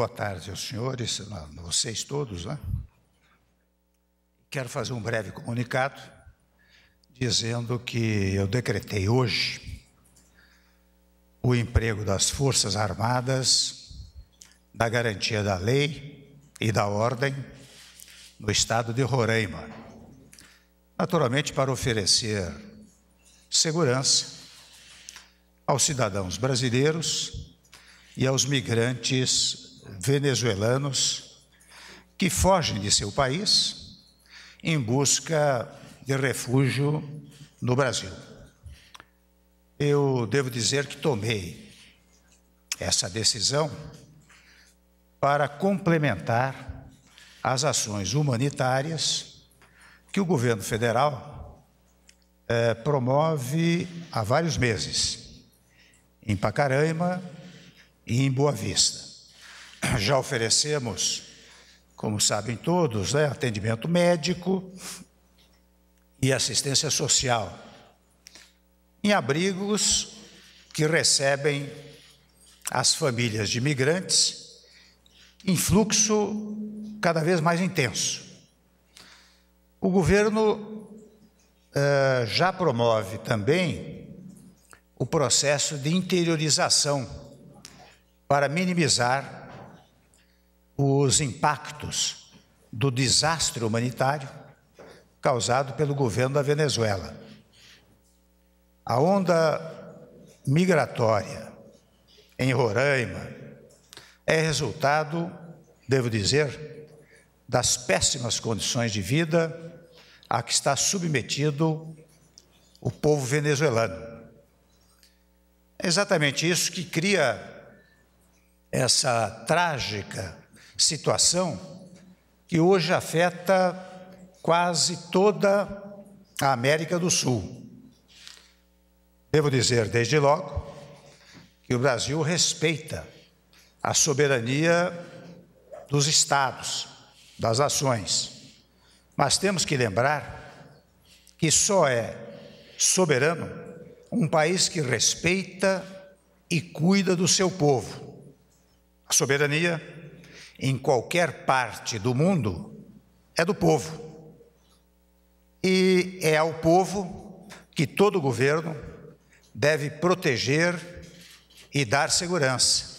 boa tarde aos senhores, a vocês todos. Né? Quero fazer um breve comunicado dizendo que eu decretei hoje o emprego das Forças Armadas, da garantia da lei e da ordem no estado de Roraima. Naturalmente, para oferecer segurança aos cidadãos brasileiros e aos migrantes venezuelanos que fogem de seu país em busca de refúgio no Brasil. Eu devo dizer que tomei essa decisão para complementar as ações humanitárias que o governo federal eh, promove há vários meses, em Pacaraima e em Boa Vista. já oferecemos, como sabem todos, né, atendimento médico e assistência social em abrigos que recebem as famílias de imigrantes em fluxo cada vez mais intenso. O governo eh, já promove também o processo de interiorização para minimizar os impactos do desastre humanitário causado pelo governo da Venezuela. A onda migratória em Roraima é resultado, devo dizer, das péssimas condições de vida a que está submetido o povo venezuelano. É exatamente isso que cria essa trágica situação que hoje afeta quase toda a América do Sul. Devo dizer desde logo que o Brasil respeita a soberania dos estados, das ações. Mas temos que lembrar que só é soberano um país que respeita e cuida do seu povo. A soberania em qualquer parte do mundo é do povo. E é ao povo que todo governo deve proteger e dar segurança.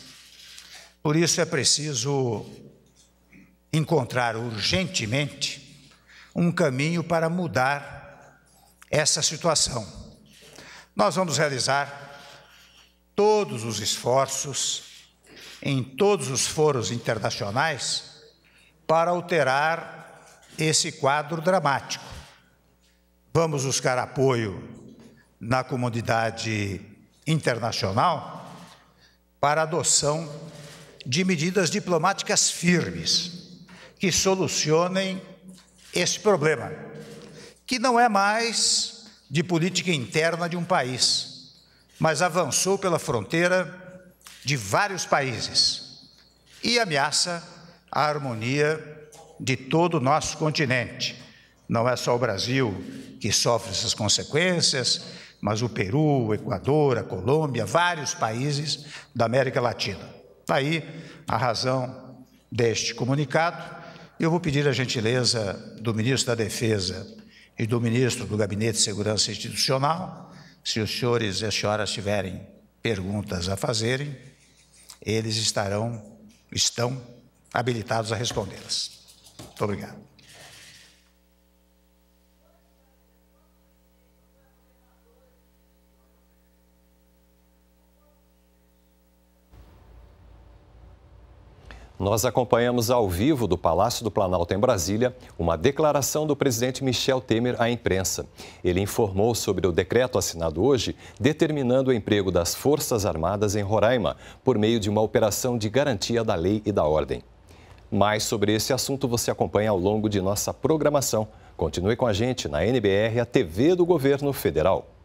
Por isso é preciso encontrar urgentemente um caminho para mudar essa situação. Nós vamos realizar todos os esforços em todos os foros internacionais para alterar esse quadro dramático. Vamos buscar apoio na comunidade internacional para a adoção de medidas diplomáticas firmes que solucionem esse problema, que não é mais de política interna de um país, mas avançou pela fronteira de vários países e ameaça a harmonia de todo o nosso continente. Não é só o Brasil que sofre essas consequências, mas o Peru, o Equador, a Colômbia, vários países da América Latina. Está aí a razão deste comunicado. Eu vou pedir a gentileza do ministro da Defesa e do ministro do Gabinete de Segurança Institucional, se os senhores e as senhoras tiverem perguntas a fazerem, eles estarão, estão habilitados a respondê-las. Muito obrigado. Nós acompanhamos ao vivo do Palácio do Planalto em Brasília uma declaração do presidente Michel Temer à imprensa. Ele informou sobre o decreto assinado hoje determinando o emprego das Forças Armadas em Roraima por meio de uma operação de garantia da lei e da ordem. Mais sobre esse assunto você acompanha ao longo de nossa programação. Continue com a gente na NBR, a TV do Governo Federal.